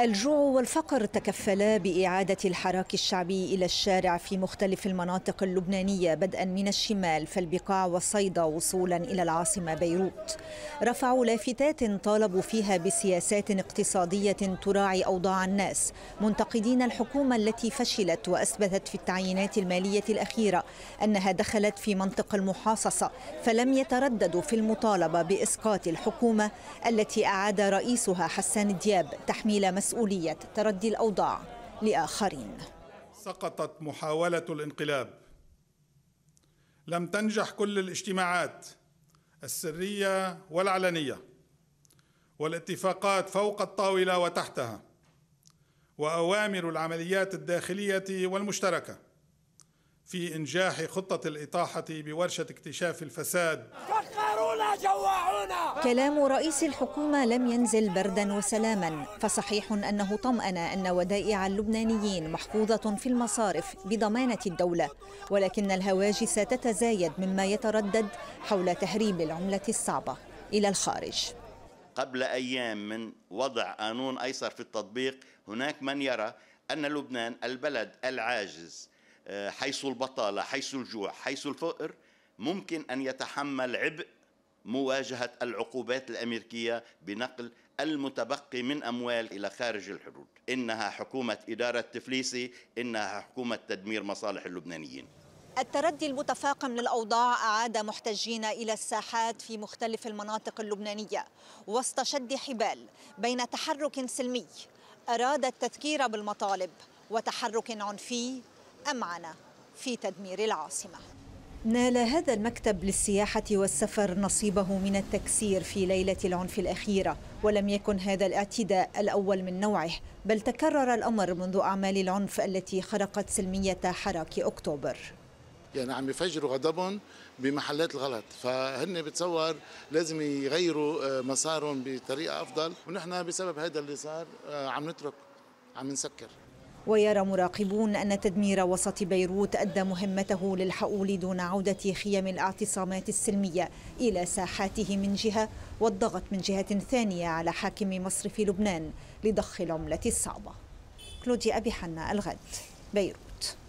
الجوع والفقر تكفلا بإعادة الحراك الشعبي إلى الشارع في مختلف المناطق اللبنانية بدءا من الشمال فالبقاع والصيدا وصولا إلى العاصمة بيروت رفعوا لافتات طالبوا فيها بسياسات اقتصادية تراعي أوضاع الناس منتقدين الحكومة التي فشلت وأثبتت في التعيينات المالية الأخيرة أنها دخلت في منطق المحاصصة فلم يترددوا في المطالبة بإسقاط الحكومة التي أعاد رئيسها حسان دياب تحميل مسؤولية مسؤولية تردي الأوضاع لآخرين سقطت محاولة الانقلاب لم تنجح كل الاجتماعات السرية والعلنية والاتفاقات فوق الطاولة وتحتها وأوامر العمليات الداخلية والمشتركة في إنجاح خطة الإطاحة بورشة اكتشاف الفساد جوعونا جوعونا كلام رئيس الحكومة لم ينزل بردا وسلاما فصحيح أنه طمأن أن ودائع اللبنانيين محفوظة في المصارف بضمانة الدولة ولكن الهواجس تتزايد مما يتردد حول تهريب العملة الصعبة إلى الخارج قبل أيام من وضع قانون أيسر في التطبيق هناك من يرى أن لبنان البلد العاجز آه، حيث البطالة حيث الجوع حيث الفقر ممكن أن يتحمل عبء مواجهة العقوبات الأمريكية بنقل المتبقي من أموال إلى خارج الحدود إنها حكومة إدارة تفليسي إنها حكومة تدمير مصالح اللبنانيين التردي المتفاقم للأوضاع أعاد محتجين إلى الساحات في مختلف المناطق اللبنانية وسط شد حبال بين تحرك سلمي أراد التذكير بالمطالب وتحرك عنفي أمعن في تدمير العاصمة نال هذا المكتب للسياحة والسفر نصيبه من التكسير في ليلة العنف الأخيرة ولم يكن هذا الاعتداء الأول من نوعه بل تكرر الأمر منذ أعمال العنف التي خرقت سلمية حراك أكتوبر يعني عم يفجروا غضبهم بمحلات الغلط فهن بتصور لازم يغيروا آه، مسارهم بطريقة أفضل ونحن بسبب هذا اللي صار آه، عم نترك عم نسكر ويرى مراقبون أن تدمير وسط بيروت أدى مهمته للحؤول دون عودة خيم الاعتصامات السلمية إلى ساحاته من جهة والضغط من جهة ثانية على حاكم مصرف لبنان لضخ العملة الصعبة كلودي أبي حنا الغد بيروت